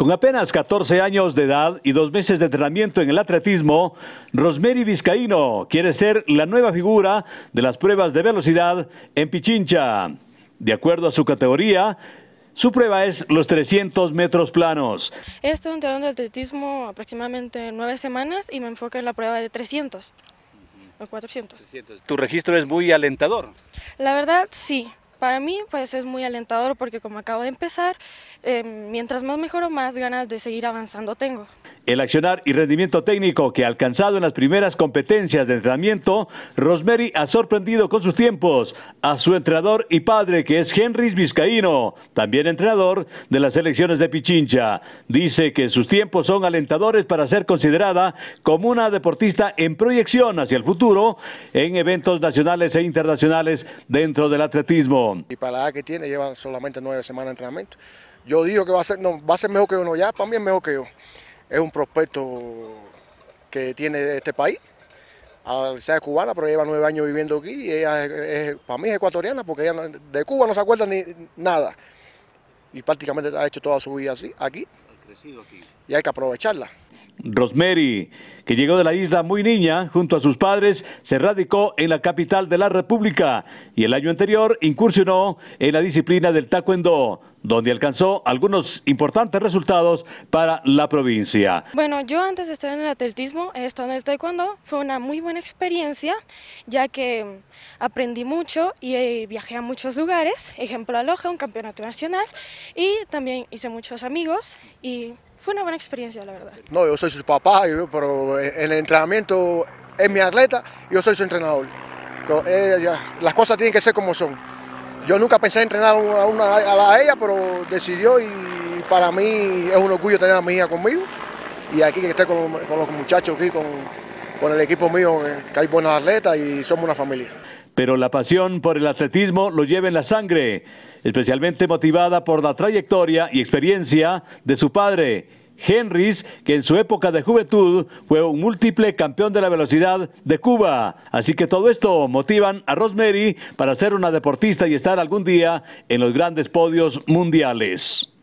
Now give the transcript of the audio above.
Con apenas 14 años de edad y dos meses de entrenamiento en el atletismo, Rosemary Vizcaíno quiere ser la nueva figura de las pruebas de velocidad en Pichincha. De acuerdo a su categoría, su prueba es los 300 metros planos. He estado entrenando el atletismo aproximadamente nueve semanas y me enfoco en la prueba de 300 o 400. ¿Tu registro es muy alentador? La verdad, sí. Para mí pues es muy alentador porque como acabo de empezar, em, mientras más mejoro, más ganas de seguir avanzando tengo. El accionar y rendimiento técnico que ha alcanzado en las primeras competencias de entrenamiento, Rosemary ha sorprendido con sus tiempos a su entrenador y padre que es Henry Vizcaíno, también entrenador de las selecciones de Pichincha. Dice que sus tiempos son alentadores para ser considerada como una deportista en proyección hacia el futuro en eventos nacionales e internacionales dentro del atletismo. Y para la edad que tiene, lleva solamente nueve semanas de entrenamiento. Yo digo que va a ser, va a ser mejor que uno ya, para mí es mejor que yo. Es un prospecto que tiene este país, ah, sea la cubana, pero lleva nueve años viviendo aquí y ella es, para mí es ecuatoriana porque ella de Cuba no se acuerda ni nada. Y prácticamente ha hecho toda su vida así, aquí. Y hay que aprovecharla. Rosemary, que llegó de la isla muy niña junto a sus padres, se radicó en la capital de la República y el año anterior incursionó en la disciplina del taekwondo, donde alcanzó algunos importantes resultados para la provincia. Bueno, yo antes de estar en el atletismo, he estado en el taekwondo, fue una muy buena experiencia, ya que aprendí mucho y eh, viajé a muchos lugares, ejemplo a un campeonato nacional, y también hice muchos amigos y fue una buena experiencia, la verdad. No, yo soy su papá, pero en el entrenamiento es mi atleta y yo soy su entrenador. las cosas tienen que ser como son. Yo nunca pensé en entrenar a, ella, pero decidió y para mí es un orgullo tener a mi hija conmigo. Y aquí que esté con, los muchachos, aquí con, con el equipo mío, eh, que hay buenos atletas y somos una familia. Pero la pasión por el atletismo lo lleva en la sangre, especialmente motivada por la trayectoria y experiencia de su padre, Henrys, que en su época de juventud fue un múltiple campeón de la velocidad de Cuba. Así que todo esto motivan a Rosemary para ser una deportista y estar algún día en los grandes podios mundiales.